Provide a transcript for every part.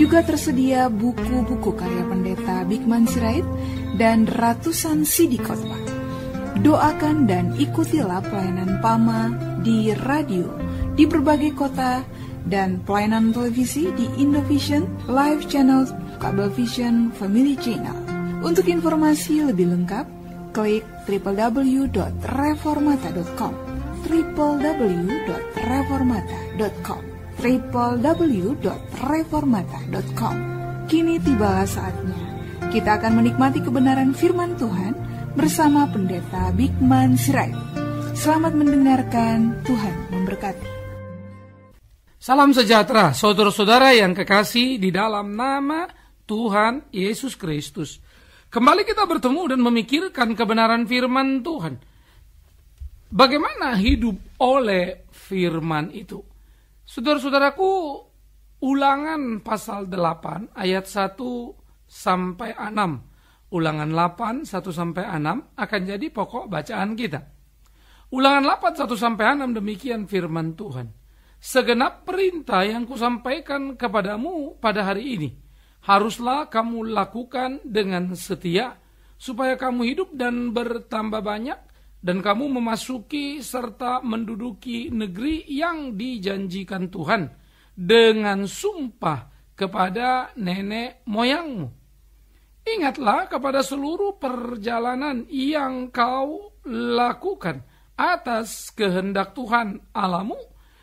juga tersedia buku-buku karya pendeta Bigman Sirait dan ratusan CD khotbah. Doakan dan ikutilah pelayanan PAMA di radio di berbagai kota dan pelayanan televisi di Indovision, Live Channel, Vision, Family Channel. Untuk informasi lebih lengkap, klik www.reformata.com www.reformata.com www.reformata.com. Kini tibalah saatnya. Kita akan menikmati kebenaran firman Tuhan bersama Pendeta Bigman Sirait. Selamat mendengarkan, Tuhan memberkati. Salam sejahtera, saudara-saudara yang kekasih di dalam nama Tuhan Yesus Kristus. Kembali kita bertemu dan memikirkan kebenaran firman Tuhan. Bagaimana hidup oleh firman itu? Saudara-saudaraku, ulangan pasal 8 ayat 1 sampai 6. Ulangan 8 1 sampai 6 akan jadi pokok bacaan kita. Ulangan 8 1 sampai 6 demikian firman Tuhan. Segenap perintah yang kusampaikan kepadamu pada hari ini haruslah kamu lakukan dengan setia supaya kamu hidup dan bertambah banyak dan kamu memasuki serta menduduki negeri yang dijanjikan Tuhan dengan sumpah kepada nenek moyangmu. Ingatlah kepada seluruh perjalanan yang kau lakukan atas kehendak Tuhan alamu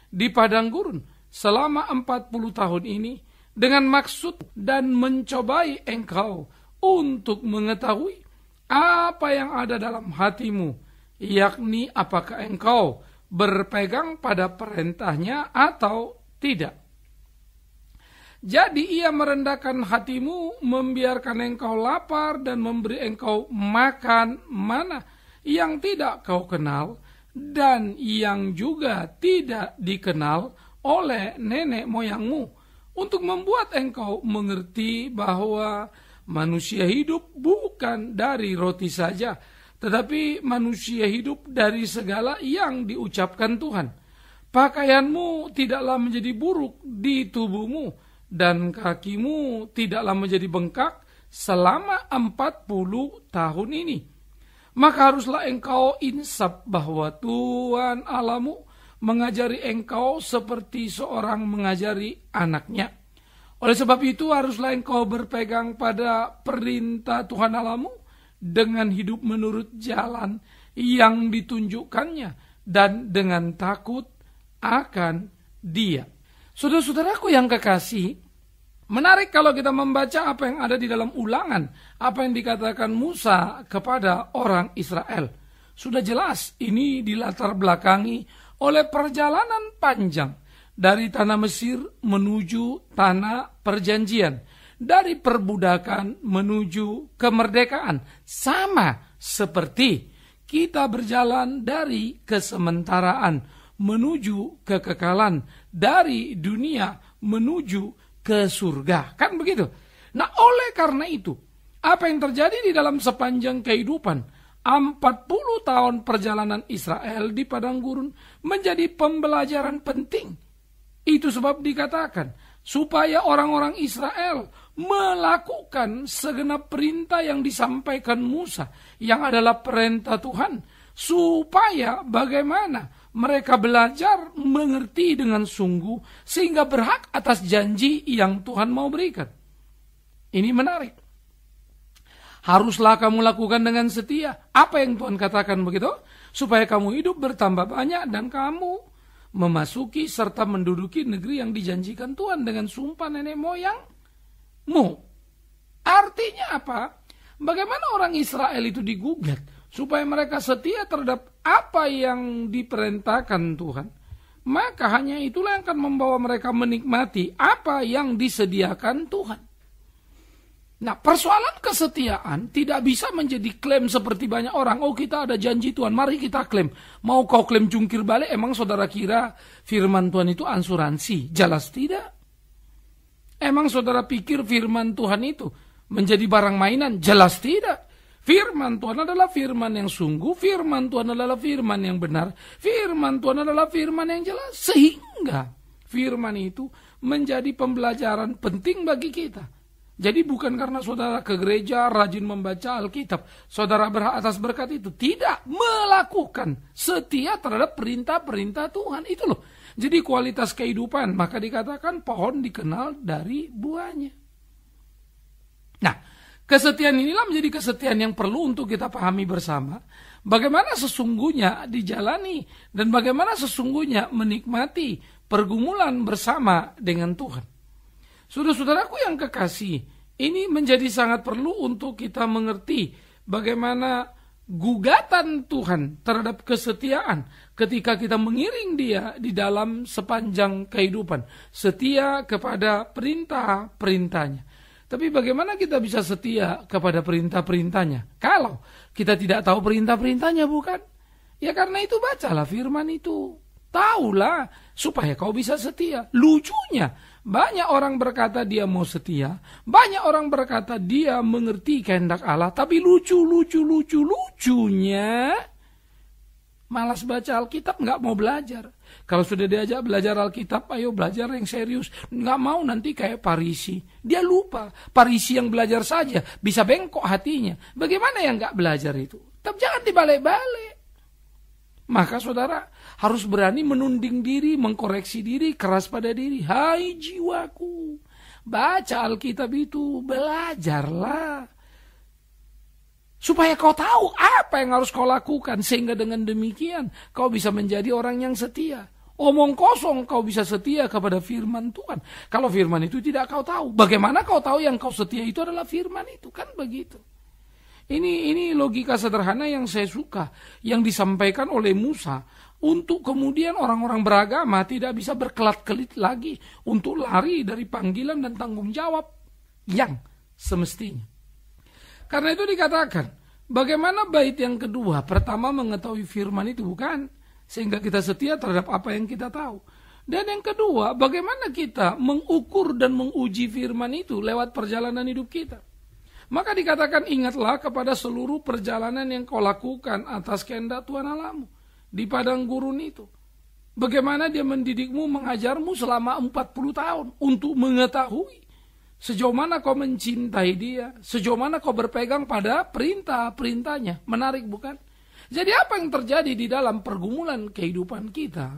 di padang gurun selama 40 tahun ini dengan maksud dan mencobai engkau untuk mengetahui apa yang ada dalam hatimu yakni apakah engkau berpegang pada perintahnya atau tidak. Jadi ia merendahkan hatimu, membiarkan engkau lapar dan memberi engkau makan mana yang tidak kau kenal dan yang juga tidak dikenal oleh nenek moyangmu untuk membuat engkau mengerti bahwa manusia hidup bukan dari roti saja, tetapi manusia hidup dari segala yang diucapkan Tuhan. Pakaianmu tidaklah menjadi buruk di tubuhmu dan kakimu tidaklah menjadi bengkak selama 40 tahun ini. Maka haruslah engkau insap bahwa Tuhan alamu mengajari engkau seperti seorang mengajari anaknya. Oleh sebab itu haruslah engkau berpegang pada perintah Tuhan alamu dengan hidup menurut jalan yang ditunjukkannya dan dengan takut akan dia. Saudara-saudaraku yang kekasih, menarik kalau kita membaca apa yang ada di dalam ulangan, apa yang dikatakan Musa kepada orang Israel. Sudah jelas ini dilatar belakangi oleh perjalanan panjang dari tanah Mesir menuju tanah perjanjian dari perbudakan menuju kemerdekaan, sama seperti kita berjalan dari kesementaraan menuju kekekalan, dari dunia menuju ke surga. Kan begitu? Nah, oleh karena itu, apa yang terjadi di dalam sepanjang kehidupan? 40 tahun perjalanan Israel di padang gurun menjadi pembelajaran penting. Itu sebab dikatakan, supaya orang-orang Israel melakukan segenap perintah yang disampaikan Musa, yang adalah perintah Tuhan, supaya bagaimana mereka belajar mengerti dengan sungguh, sehingga berhak atas janji yang Tuhan mau berikan. Ini menarik. Haruslah kamu lakukan dengan setia apa yang Tuhan katakan begitu, supaya kamu hidup bertambah banyak dan kamu memasuki serta menduduki negeri yang dijanjikan Tuhan dengan sumpah nenek moyangmu. Artinya apa? Bagaimana orang Israel itu digugat supaya mereka setia terhadap apa yang diperintahkan Tuhan? Maka hanya itulah yang akan membawa mereka menikmati apa yang disediakan Tuhan. Nah, persoalan kesetiaan tidak bisa menjadi klaim seperti banyak orang. Oh, kita ada janji Tuhan, mari kita klaim. Mau kau klaim jungkir balik, emang saudara kira firman Tuhan itu ansuransi? Jelas tidak. Emang saudara pikir firman Tuhan itu menjadi barang mainan? Jelas tidak. Firman Tuhan adalah firman yang sungguh, firman Tuhan adalah firman yang benar, firman Tuhan adalah firman yang jelas. Sehingga firman itu menjadi pembelajaran penting bagi kita jadi bukan karena saudara ke gereja rajin membaca Alkitab, saudara berhak atas berkat itu. Tidak melakukan setia terhadap perintah-perintah Tuhan. Itu loh. Jadi kualitas kehidupan, maka dikatakan pohon dikenal dari buahnya. Nah, kesetiaan inilah menjadi kesetiaan yang perlu untuk kita pahami bersama. Bagaimana sesungguhnya dijalani dan bagaimana sesungguhnya menikmati pergumulan bersama dengan Tuhan. Saudara-saudaraku yang kekasih, ini menjadi sangat perlu untuk kita mengerti bagaimana gugatan Tuhan terhadap kesetiaan ketika kita mengiring dia di dalam sepanjang kehidupan. Setia kepada perintah-perintahnya. Tapi bagaimana kita bisa setia kepada perintah-perintahnya? Kalau kita tidak tahu perintah-perintahnya bukan? Ya karena itu bacalah firman itu. Taulah supaya kau bisa setia. Lucunya banyak orang berkata dia mau setia, banyak orang berkata dia mengerti kehendak Allah, tapi lucu, lucu, lucu, lucunya malas baca Alkitab, nggak mau belajar. Kalau sudah diajak belajar Alkitab, ayo belajar yang serius. Nggak mau nanti kayak Parisi. Dia lupa, Parisi yang belajar saja, bisa bengkok hatinya. Bagaimana yang nggak belajar itu? Tapi jangan dibalik-balik. Maka saudara harus berani menunding diri, mengkoreksi diri, keras pada diri. Hai jiwaku, baca Alkitab itu, belajarlah. Supaya kau tahu apa yang harus kau lakukan sehingga dengan demikian kau bisa menjadi orang yang setia. Omong kosong kau bisa setia kepada firman Tuhan. Kalau firman itu tidak kau tahu, bagaimana kau tahu yang kau setia itu adalah firman itu? Kan begitu. Ini ini logika sederhana yang saya suka yang disampaikan oleh Musa untuk kemudian orang-orang beragama tidak bisa berkelat-kelit lagi untuk lari dari panggilan dan tanggung jawab yang semestinya. Karena itu dikatakan, bagaimana bait yang kedua pertama mengetahui firman itu bukan sehingga kita setia terhadap apa yang kita tahu. Dan yang kedua, bagaimana kita mengukur dan menguji firman itu lewat perjalanan hidup kita. Maka dikatakan ingatlah kepada seluruh perjalanan yang kau lakukan atas kehendak Tuhan Alamu di padang gurun itu. Bagaimana dia mendidikmu, mengajarmu selama 40 tahun untuk mengetahui sejauh mana kau mencintai dia, sejauh mana kau berpegang pada perintah-perintahnya. Menarik bukan? Jadi apa yang terjadi di dalam pergumulan kehidupan kita?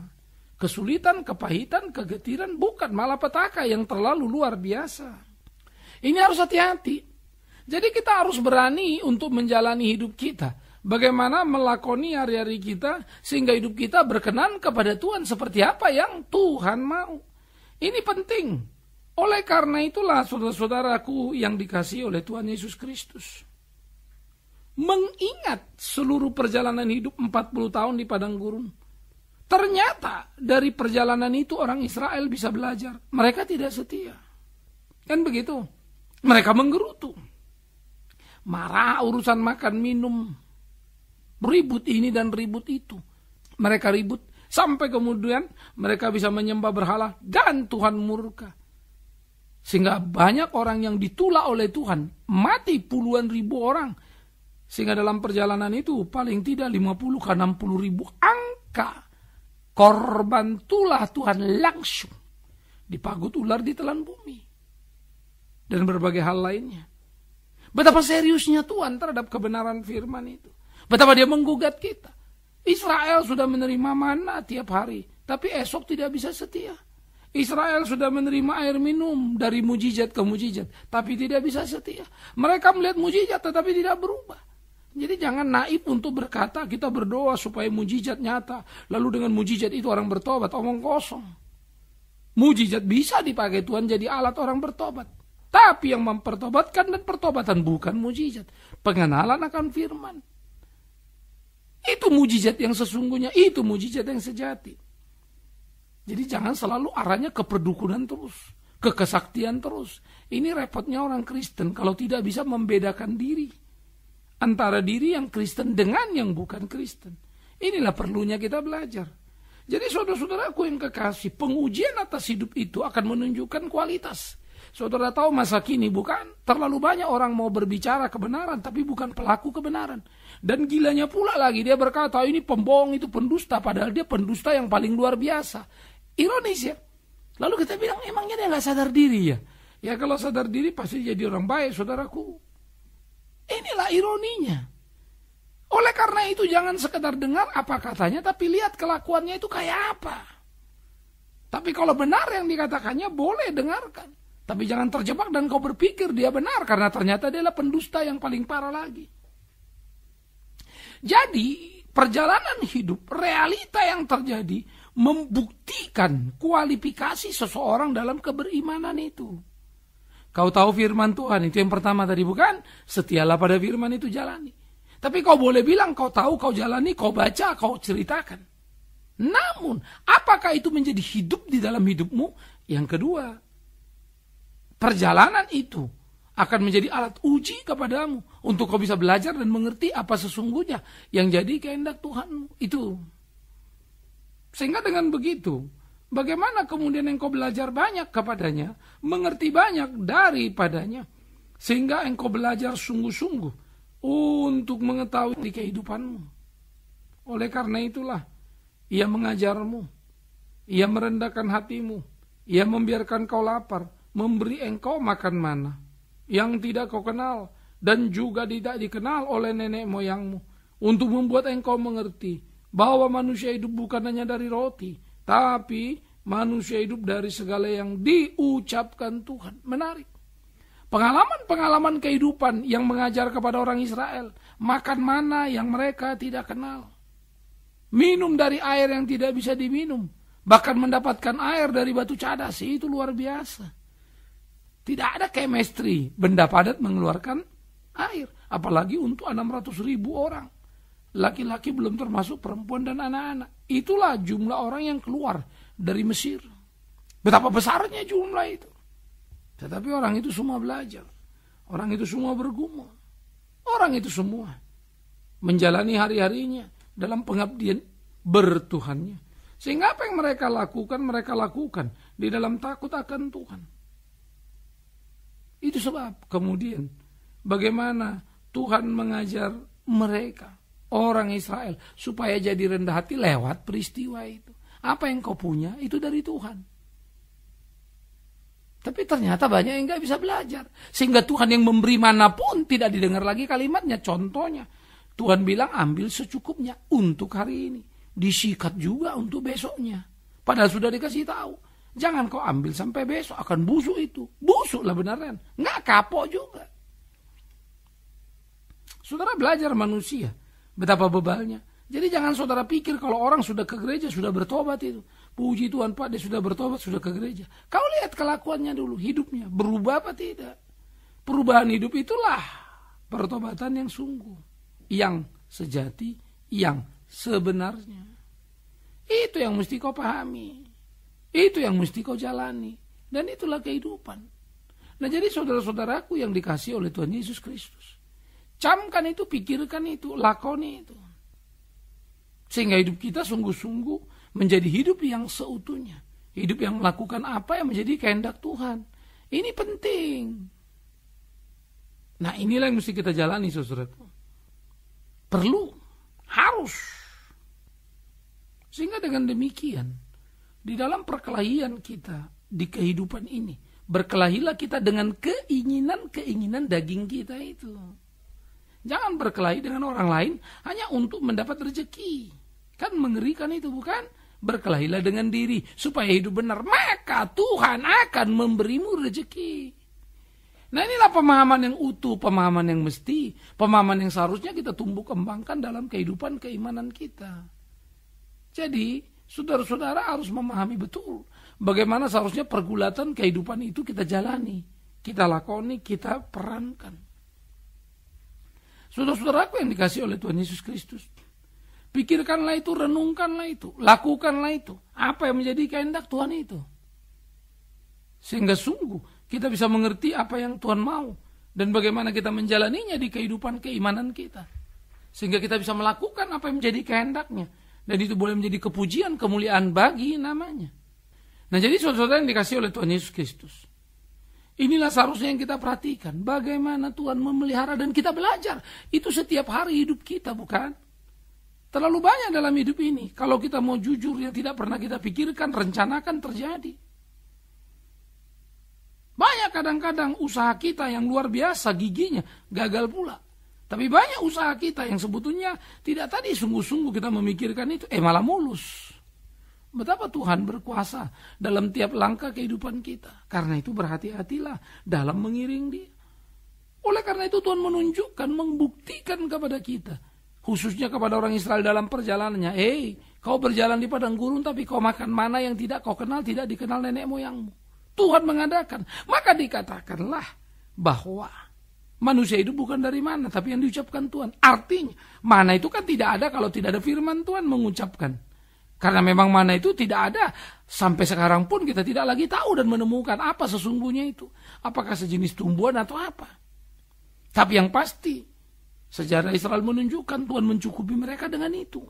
Kesulitan, kepahitan, kegetiran bukan malah petaka yang terlalu luar biasa. Ini harus hati-hati. Jadi kita harus berani untuk menjalani hidup kita. Bagaimana melakoni hari-hari kita sehingga hidup kita berkenan kepada Tuhan seperti apa yang Tuhan mau. Ini penting. Oleh karena itulah saudara-saudaraku yang dikasihi oleh Tuhan Yesus Kristus. Mengingat seluruh perjalanan hidup 40 tahun di padang gurun. Ternyata dari perjalanan itu orang Israel bisa belajar. Mereka tidak setia. Kan begitu. Mereka menggerutu marah urusan makan minum, ribut ini dan ribut itu. Mereka ribut sampai kemudian mereka bisa menyembah berhala dan Tuhan murka. Sehingga banyak orang yang ditulak oleh Tuhan, mati puluhan ribu orang. Sehingga dalam perjalanan itu paling tidak 50 ke 60 ribu angka korban tulah Tuhan langsung dipagut ular di telan bumi. Dan berbagai hal lainnya. Betapa seriusnya Tuhan terhadap kebenaran firman itu. Betapa dia menggugat kita. Israel sudah menerima mana tiap hari, tapi esok tidak bisa setia. Israel sudah menerima air minum dari mujizat ke mujizat, tapi tidak bisa setia. Mereka melihat mujizat tetapi tidak berubah. Jadi jangan naib untuk berkata kita berdoa supaya mujizat nyata. Lalu dengan mujizat itu orang bertobat, omong kosong. Mujizat bisa dipakai Tuhan jadi alat orang bertobat. Tapi yang mempertobatkan dan pertobatan bukan mujizat. Pengenalan akan firman. Itu mujizat yang sesungguhnya, itu mujizat yang sejati. Jadi jangan selalu arahnya ke perdukunan terus, ke kesaktian terus. Ini repotnya orang Kristen kalau tidak bisa membedakan diri antara diri yang Kristen dengan yang bukan Kristen. Inilah perlunya kita belajar. Jadi saudara-saudaraku yang kekasih, pengujian atas hidup itu akan menunjukkan kualitas Saudara tahu masa kini bukan terlalu banyak orang mau berbicara kebenaran tapi bukan pelaku kebenaran. Dan gilanya pula lagi dia berkata oh ini pembohong itu pendusta padahal dia pendusta yang paling luar biasa. Ironis ya. Lalu kita bilang emangnya dia nggak sadar diri ya. Ya kalau sadar diri pasti jadi orang baik saudaraku. Inilah ironinya. Oleh karena itu jangan sekedar dengar apa katanya tapi lihat kelakuannya itu kayak apa. Tapi kalau benar yang dikatakannya boleh dengarkan. Tapi jangan terjebak dan kau berpikir dia benar karena ternyata dia adalah pendusta yang paling parah lagi. Jadi perjalanan hidup, realita yang terjadi membuktikan kualifikasi seseorang dalam keberimanan itu. Kau tahu firman Tuhan itu yang pertama tadi bukan? Setialah pada firman itu jalani. Tapi kau boleh bilang kau tahu, kau jalani, kau baca, kau ceritakan. Namun, apakah itu menjadi hidup di dalam hidupmu? Yang kedua, perjalanan itu akan menjadi alat uji kepadamu untuk kau bisa belajar dan mengerti apa sesungguhnya yang jadi kehendak Tuhanmu itu sehingga dengan begitu bagaimana kemudian engkau belajar banyak kepadanya mengerti banyak daripadanya sehingga engkau belajar sungguh-sungguh untuk mengetahui di kehidupanmu oleh karena itulah ia mengajarmu ia merendahkan hatimu ia membiarkan kau lapar memberi engkau makan mana yang tidak kau kenal dan juga tidak dikenal oleh nenek moyangmu untuk membuat engkau mengerti bahwa manusia hidup bukan hanya dari roti tapi manusia hidup dari segala yang diucapkan Tuhan menarik pengalaman-pengalaman kehidupan yang mengajar kepada orang Israel makan mana yang mereka tidak kenal minum dari air yang tidak bisa diminum bahkan mendapatkan air dari batu cadas itu luar biasa tidak ada chemistry. Benda padat mengeluarkan air. Apalagi untuk 600 ribu orang. Laki-laki belum termasuk perempuan dan anak-anak. Itulah jumlah orang yang keluar dari Mesir. Betapa besarnya jumlah itu. Tetapi orang itu semua belajar. Orang itu semua bergumul. Orang itu semua menjalani hari-harinya dalam pengabdian bertuhannya. Sehingga apa yang mereka lakukan, mereka lakukan di dalam takut akan Tuhan. Itu sebab kemudian bagaimana Tuhan mengajar mereka orang Israel supaya jadi rendah hati lewat peristiwa itu. Apa yang kau punya itu dari Tuhan. Tapi ternyata banyak yang gak bisa belajar. Sehingga Tuhan yang memberi manapun tidak didengar lagi kalimatnya. Contohnya, Tuhan bilang ambil secukupnya untuk hari ini. Disikat juga untuk besoknya. Padahal sudah dikasih tahu. Jangan kau ambil sampai besok akan busuk itu. busuklah lah beneran. Nggak kapok juga. Saudara belajar manusia. Betapa bebalnya. Jadi jangan saudara pikir kalau orang sudah ke gereja, sudah bertobat itu. Puji Tuhan Pak, dia sudah bertobat, sudah ke gereja. Kau lihat kelakuannya dulu, hidupnya. Berubah apa tidak? Perubahan hidup itulah pertobatan yang sungguh. Yang sejati, yang sebenarnya. Itu yang mesti kau pahami. Itu yang mesti kau jalani. Dan itulah kehidupan. Nah jadi saudara-saudaraku yang dikasih oleh Tuhan Yesus Kristus. Camkan itu, pikirkan itu, lakoni itu. Sehingga hidup kita sungguh-sungguh menjadi hidup yang seutuhnya. Hidup yang melakukan apa yang menjadi kehendak Tuhan. Ini penting. Nah inilah yang mesti kita jalani saudaraku. Perlu, harus. Sehingga dengan demikian di dalam perkelahian kita di kehidupan ini. Berkelahilah kita dengan keinginan-keinginan daging kita itu. Jangan berkelahi dengan orang lain hanya untuk mendapat rezeki. Kan mengerikan itu bukan? Berkelahilah dengan diri supaya hidup benar. Maka Tuhan akan memberimu rezeki. Nah inilah pemahaman yang utuh, pemahaman yang mesti, pemahaman yang seharusnya kita tumbuh kembangkan dalam kehidupan keimanan kita. Jadi Saudara-saudara harus memahami betul bagaimana seharusnya pergulatan kehidupan itu kita jalani, kita lakoni, kita perankan. Saudara-saudaraku yang dikasih oleh Tuhan Yesus Kristus, pikirkanlah itu, renungkanlah itu, lakukanlah itu. Apa yang menjadi kehendak Tuhan itu? Sehingga sungguh kita bisa mengerti apa yang Tuhan mau dan bagaimana kita menjalaninya di kehidupan keimanan kita. Sehingga kita bisa melakukan apa yang menjadi kehendaknya dan itu boleh menjadi kepujian kemuliaan bagi namanya. Nah jadi saudara-saudara yang dikasih oleh Tuhan Yesus Kristus. Inilah seharusnya yang kita perhatikan. Bagaimana Tuhan memelihara dan kita belajar. Itu setiap hari hidup kita bukan? Terlalu banyak dalam hidup ini. Kalau kita mau jujur yang tidak pernah kita pikirkan, rencanakan terjadi. Banyak kadang-kadang usaha kita yang luar biasa giginya gagal pula. Tapi banyak usaha kita yang sebetulnya tidak tadi sungguh-sungguh kita memikirkan itu, eh malah mulus. Betapa Tuhan berkuasa dalam tiap langkah kehidupan kita. Karena itu berhati-hatilah dalam mengiring dia. Oleh karena itu Tuhan menunjukkan, membuktikan kepada kita. Khususnya kepada orang Israel dalam perjalanannya. Eh, kau berjalan di padang gurun tapi kau makan mana yang tidak kau kenal, tidak dikenal nenek moyangmu. Tuhan mengadakan. Maka dikatakanlah bahwa Manusia itu bukan dari mana, tapi yang diucapkan Tuhan. Artinya, mana itu kan tidak ada kalau tidak ada firman Tuhan mengucapkan. Karena memang mana itu tidak ada. Sampai sekarang pun kita tidak lagi tahu dan menemukan apa sesungguhnya itu. Apakah sejenis tumbuhan atau apa. Tapi yang pasti, sejarah Israel menunjukkan Tuhan mencukupi mereka dengan itu.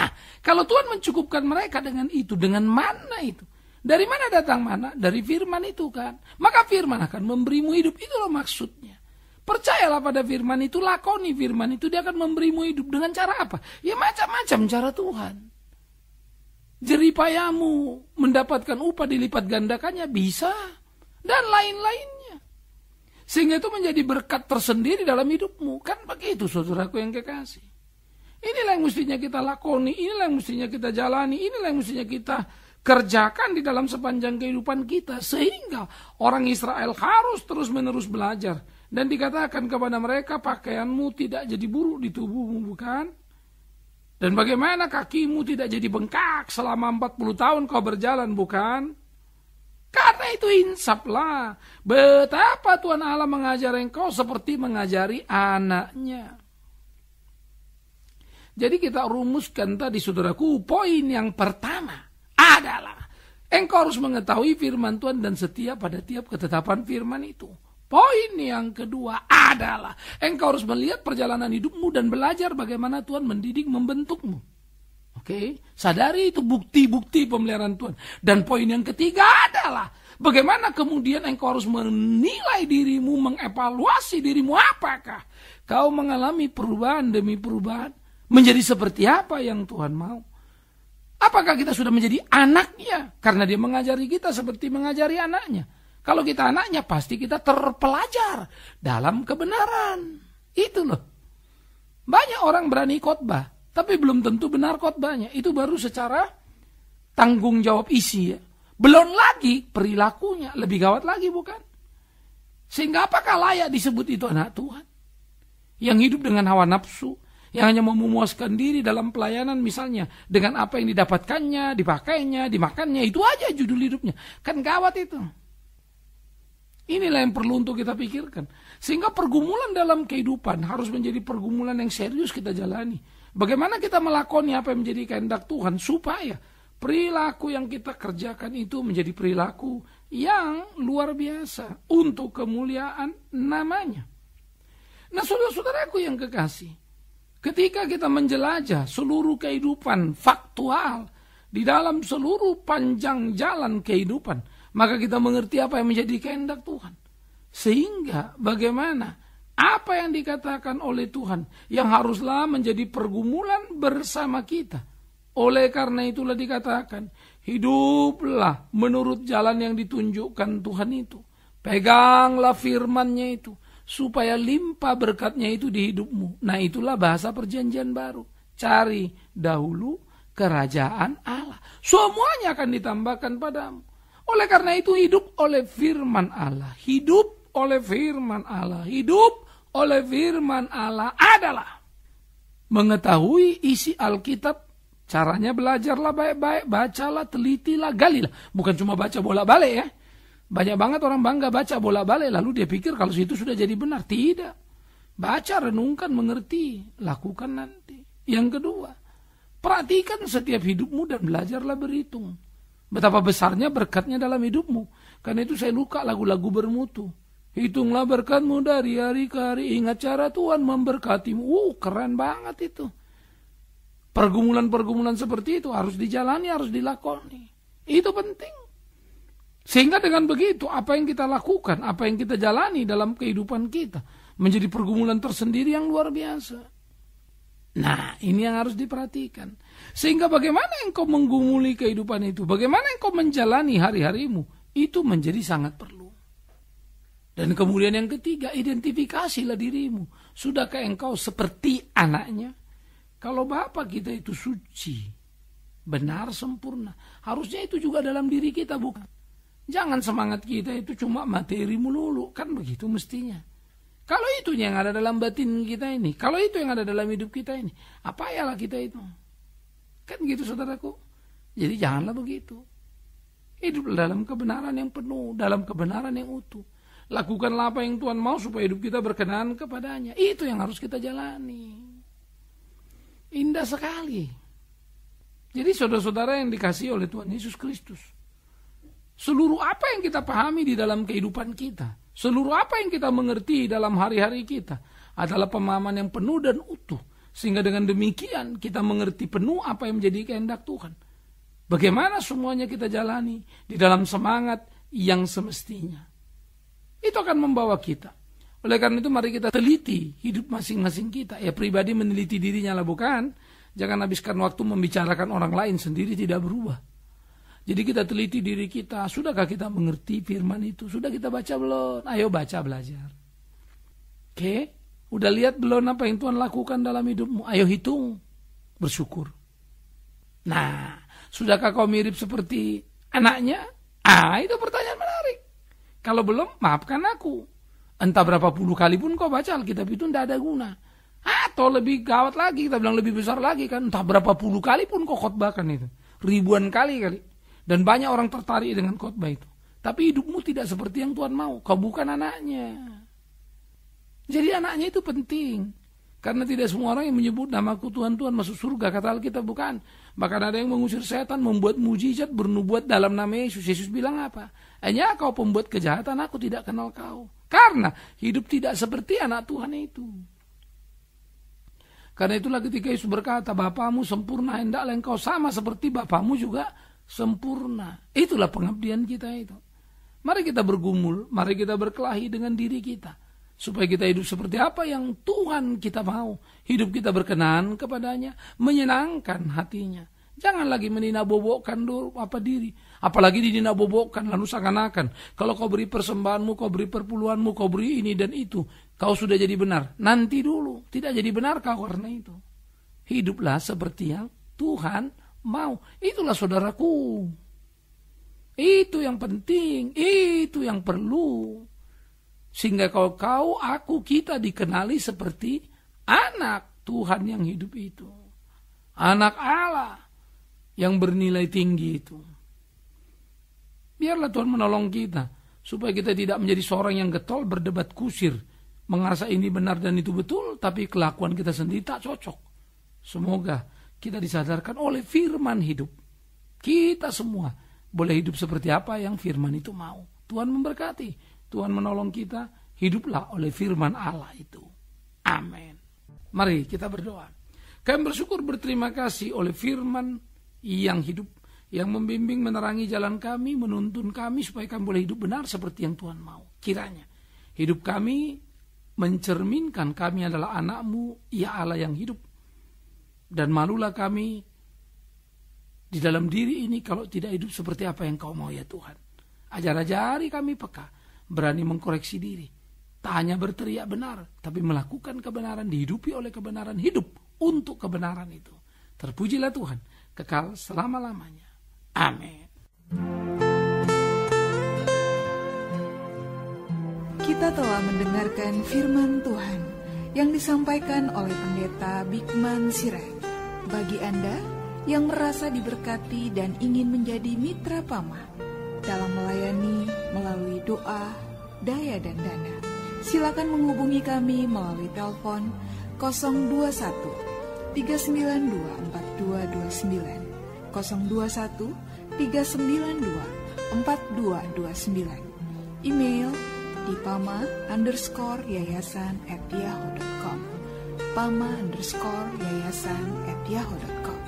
Nah, kalau Tuhan mencukupkan mereka dengan itu, dengan mana itu? Dari mana datang mana? Dari firman itu kan. Maka firman akan memberimu hidup. itu loh maksudnya. Percayalah pada firman itu, lakoni firman itu, dia akan memberimu hidup. Dengan cara apa? Ya macam-macam cara Tuhan. Jeripayamu mendapatkan upah dilipat gandakannya bisa. Dan lain-lainnya. Sehingga itu menjadi berkat tersendiri dalam hidupmu. Kan begitu saudaraku yang kekasih. Inilah yang mestinya kita lakoni, inilah yang mestinya kita jalani, inilah yang mestinya kita kerjakan di dalam sepanjang kehidupan kita sehingga orang Israel harus terus-menerus belajar dan dikatakan kepada mereka pakaianmu tidak jadi buruk di tubuhmu bukan dan bagaimana kakimu tidak jadi bengkak selama 40 tahun kau berjalan bukan karena itu insaplah betapa Tuhan Allah mengajari engkau seperti mengajari anaknya jadi kita rumuskan tadi saudaraku poin yang pertama Engkau harus mengetahui firman Tuhan dan setia pada tiap ketetapan firman itu. Poin yang kedua adalah engkau harus melihat perjalanan hidupmu dan belajar bagaimana Tuhan mendidik membentukmu. Oke, okay? sadari itu bukti-bukti pemeliharaan Tuhan. Dan poin yang ketiga adalah bagaimana kemudian engkau harus menilai dirimu, mengevaluasi dirimu apakah kau mengalami perubahan demi perubahan menjadi seperti apa yang Tuhan mau. Apakah kita sudah menjadi anaknya? Karena dia mengajari kita seperti mengajari anaknya. Kalau kita anaknya pasti kita terpelajar dalam kebenaran. Itu loh. Banyak orang berani khotbah, tapi belum tentu benar khotbahnya. Itu baru secara tanggung jawab isi ya. Belum lagi perilakunya, lebih gawat lagi bukan? Sehingga apakah layak disebut itu anak Tuhan? Yang hidup dengan hawa nafsu, yang hanya memuaskan diri dalam pelayanan misalnya dengan apa yang didapatkannya, dipakainya, dimakannya, itu aja judul hidupnya. Kan gawat itu. Inilah yang perlu untuk kita pikirkan. Sehingga pergumulan dalam kehidupan harus menjadi pergumulan yang serius kita jalani. Bagaimana kita melakoni apa yang menjadi kehendak Tuhan supaya perilaku yang kita kerjakan itu menjadi perilaku yang luar biasa untuk kemuliaan namanya. Nah saudara-saudaraku yang kekasih, Ketika kita menjelajah seluruh kehidupan faktual di dalam seluruh panjang jalan kehidupan, maka kita mengerti apa yang menjadi kehendak Tuhan. Sehingga bagaimana apa yang dikatakan oleh Tuhan yang haruslah menjadi pergumulan bersama kita. Oleh karena itulah dikatakan, hiduplah menurut jalan yang ditunjukkan Tuhan itu. Peganglah firmannya itu supaya limpah berkatnya itu di hidupmu. Nah, itulah bahasa perjanjian baru. Cari dahulu kerajaan Allah. Semuanya akan ditambahkan padamu. Oleh karena itu hidup oleh firman Allah. Hidup oleh firman Allah. Hidup oleh firman Allah adalah mengetahui isi Alkitab Caranya belajarlah baik-baik, bacalah, telitilah, galilah. Bukan cuma baca bola balik ya. Banyak banget orang bangga baca bola balik lalu dia pikir kalau situ sudah jadi benar. Tidak. Baca, renungkan, mengerti, lakukan nanti. Yang kedua, perhatikan setiap hidupmu dan belajarlah berhitung. Betapa besarnya berkatnya dalam hidupmu. Karena itu saya luka lagu-lagu bermutu. Hitunglah berkatmu dari hari ke hari. Ingat cara Tuhan memberkatimu. Uh, keren banget itu. Pergumulan-pergumulan seperti itu harus dijalani, harus dilakoni. Itu penting. Sehingga dengan begitu apa yang kita lakukan, apa yang kita jalani dalam kehidupan kita menjadi pergumulan tersendiri yang luar biasa. Nah, ini yang harus diperhatikan. Sehingga bagaimana engkau menggumuli kehidupan itu, bagaimana engkau menjalani hari-harimu, itu menjadi sangat perlu. Dan kemudian yang ketiga, identifikasilah dirimu. Sudahkah engkau seperti anaknya? Kalau bapak kita itu suci, benar, sempurna. Harusnya itu juga dalam diri kita, bukan? Jangan semangat kita itu cuma materi melulu, kan begitu mestinya. Kalau itu yang ada dalam batin kita ini, kalau itu yang ada dalam hidup kita ini, apa ya lah kita itu? Kan gitu saudaraku. Jadi janganlah begitu. Hidup dalam kebenaran yang penuh, dalam kebenaran yang utuh. Lakukanlah apa yang Tuhan mau supaya hidup kita berkenan kepadanya. Itu yang harus kita jalani. Indah sekali. Jadi saudara-saudara yang dikasih oleh Tuhan Yesus Kristus seluruh apa yang kita pahami di dalam kehidupan kita, seluruh apa yang kita mengerti dalam hari-hari kita adalah pemahaman yang penuh dan utuh. Sehingga dengan demikian kita mengerti penuh apa yang menjadi kehendak Tuhan. Bagaimana semuanya kita jalani di dalam semangat yang semestinya. Itu akan membawa kita. Oleh karena itu mari kita teliti hidup masing-masing kita. Ya pribadi meneliti dirinya lah bukan. Jangan habiskan waktu membicarakan orang lain sendiri tidak berubah. Jadi kita teliti diri kita, sudahkah kita mengerti firman itu? Sudah kita baca belum? Ayo baca belajar. Oke? Okay? Udah lihat belum apa yang Tuhan lakukan dalam hidupmu? Ayo hitung. Bersyukur. Nah, sudahkah kau mirip seperti anaknya? Ah, itu pertanyaan menarik. Kalau belum, maafkan aku. Entah berapa puluh kali pun kau baca Alkitab itu tidak ada guna. Atau lebih gawat lagi, kita bilang lebih besar lagi kan. Entah berapa puluh kali pun kau khotbahkan itu. Ribuan kali kali. Dan banyak orang tertarik dengan khotbah itu. Tapi hidupmu tidak seperti yang Tuhan mau. Kau bukan anaknya. Jadi anaknya itu penting. Karena tidak semua orang yang menyebut namaku Tuhan Tuhan masuk surga kata Alkitab bukan. Bahkan ada yang mengusir setan, membuat mujizat, bernubuat dalam nama Yesus. Yesus bilang apa? Hanya kau pembuat kejahatan, aku tidak kenal kau. Karena hidup tidak seperti anak Tuhan itu. Karena itulah ketika Yesus berkata, Bapamu sempurna, hendaklah engkau sama seperti Bapamu juga sempurna. Itulah pengabdian kita itu. Mari kita bergumul, mari kita berkelahi dengan diri kita. Supaya kita hidup seperti apa yang Tuhan kita mau. Hidup kita berkenan kepadanya, menyenangkan hatinya. Jangan lagi meninabobokkan dulu apa diri. Apalagi dininabobokkan, lalu seakan-akan. Kalau kau beri persembahanmu, kau beri perpuluhanmu, kau beri ini dan itu. Kau sudah jadi benar. Nanti dulu. Tidak jadi benar kau karena itu. Hiduplah seperti yang Tuhan mau. Itulah saudaraku. Itu yang penting, itu yang perlu. Sehingga kau kau, aku, kita dikenali seperti anak Tuhan yang hidup itu. Anak Allah yang bernilai tinggi itu. Biarlah Tuhan menolong kita supaya kita tidak menjadi seorang yang getol berdebat kusir mengarsa ini benar dan itu betul tapi kelakuan kita sendiri tak cocok semoga kita disadarkan oleh firman hidup. Kita semua boleh hidup seperti apa yang firman itu mau. Tuhan memberkati, Tuhan menolong kita, hiduplah oleh firman Allah itu. Amin. Mari kita berdoa. Kami bersyukur berterima kasih oleh firman yang hidup, yang membimbing menerangi jalan kami, menuntun kami supaya kami boleh hidup benar seperti yang Tuhan mau. Kiranya hidup kami mencerminkan kami adalah anakmu, ya Allah yang hidup dan malulah kami di dalam diri ini kalau tidak hidup seperti apa yang kau mau ya Tuhan. Ajar-ajari kami peka, berani mengkoreksi diri. Tak hanya berteriak benar, tapi melakukan kebenaran, dihidupi oleh kebenaran, hidup untuk kebenaran itu. Terpujilah Tuhan, kekal selama-lamanya. Amin. Kita telah mendengarkan firman Tuhan yang disampaikan oleh Pendeta Bikman Sirai. Bagi Anda yang merasa diberkati dan ingin menjadi mitra Pama dalam melayani melalui doa, daya dan dana, silakan menghubungi kami melalui telepon 021 392 4229 021 392 4229 email di pama underscore yayasan at yahoo.com pama underscore yayasan at yahoo.com.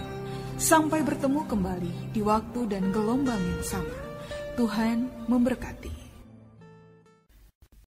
Sampai bertemu kembali di waktu dan gelombang yang sama. Tuhan memberkati.